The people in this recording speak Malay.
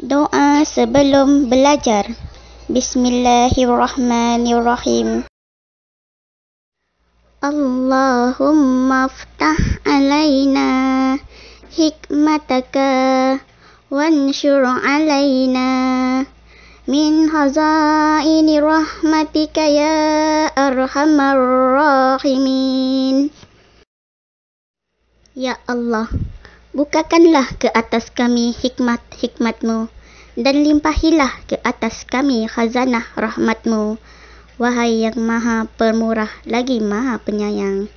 Doa sebelum belajar. Bismillahirrahmanirrahim. Allahumma ftah alayna hikmataka wanshur alayna min hazaini rahmatika ya arhamar rahimin. Ya Allah, Bukakanlah ke atas kami hikmat-hikmatmu dan limpahilah ke atas kami khazanah rahmatmu. Wahai yang maha permurah lagi maha penyayang.